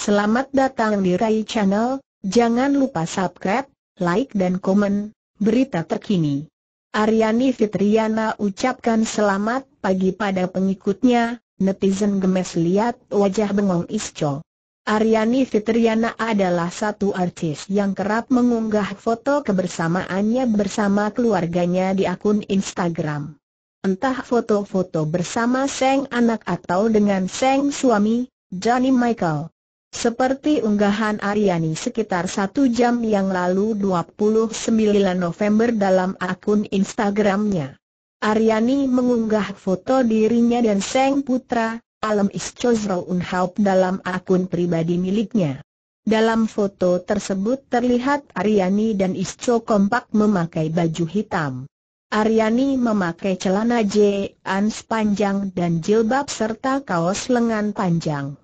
Selamat datang di Rai Channel, jangan lupa subscribe, like dan komen, berita terkini. Aryani Fitriana ucapkan selamat pagi pada pengikutnya, netizen gemes lihat wajah bengong Isco. Aryani Fitriana adalah satu artis yang kerap mengunggah foto kebersamaannya bersama keluarganya di akun Instagram. Entah foto-foto bersama Seng anak atau dengan Seng suami, Johnny Michael. Seperti unggahan Ariani sekitar satu jam yang lalu 29 November dalam akun Instagramnya. Ariani mengunggah foto dirinya dan Seng Putra, Alam Ischozro Unhaup dalam akun pribadi miliknya. Dalam foto tersebut terlihat Ariani dan Isco kompak memakai baju hitam. Ariani memakai celana jeans panjang dan jilbab serta kaos lengan panjang.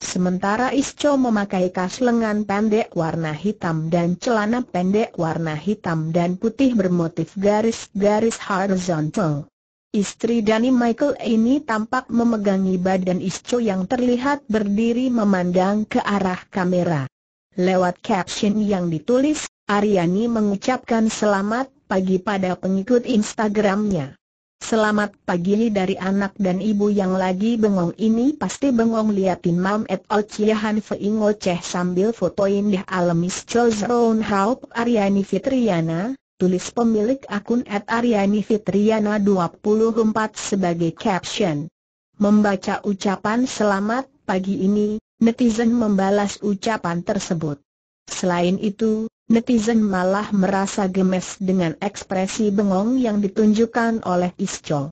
Sementara Isco memakai kas lengan pendek warna hitam dan celana pendek warna hitam dan putih bermotif garis-garis horizontal. Istri Dani Michael ini tampak memegangi badan Isco yang terlihat berdiri memandang ke arah kamera. Lewat caption yang ditulis, Ariani mengucapkan selamat pagi pada pengikut Instagramnya. Selamat pagi dari anak dan ibu yang lagi bengong ini pasti bengong liatin mam et ocehan Ngo ceh sambil fotoin deh alamis chozron haup Aryani Fitriana, tulis pemilik akun at Aryani Fitriana 24 sebagai caption. Membaca ucapan selamat pagi ini, netizen membalas ucapan tersebut. Selain itu, netizen malah merasa gemes dengan ekspresi bengong yang ditunjukkan oleh Isco.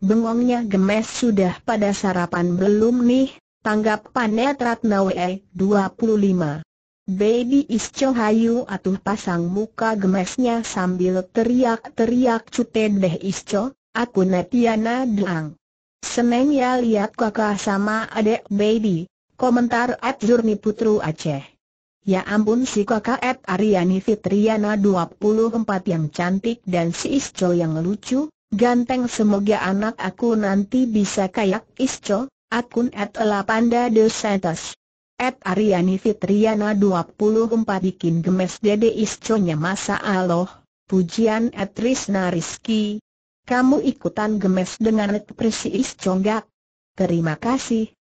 Bengongnya gemes sudah pada sarapan belum nih, tanggap panet Ratnawe 25. Baby Isco hayu atuh pasang muka gemesnya sambil teriak-teriak cute deh Isco, aku Netiana Duang. Seneng ya lihat kakak sama adek baby, komentar at Putru Aceh. Ya ampun si kakak Ed Ariani Fitriana 24 yang cantik dan si Isco yang lucu, ganteng semoga anak aku nanti bisa kayak Isco, akun Ed Elapanda de Santos. Ed Ariani Fitriana 24 bikin gemes dede nya masa aloh, pujian Ed Rizna Rizky. Kamu ikutan gemes dengan Ed Prisi Isco enggak? Terima kasih,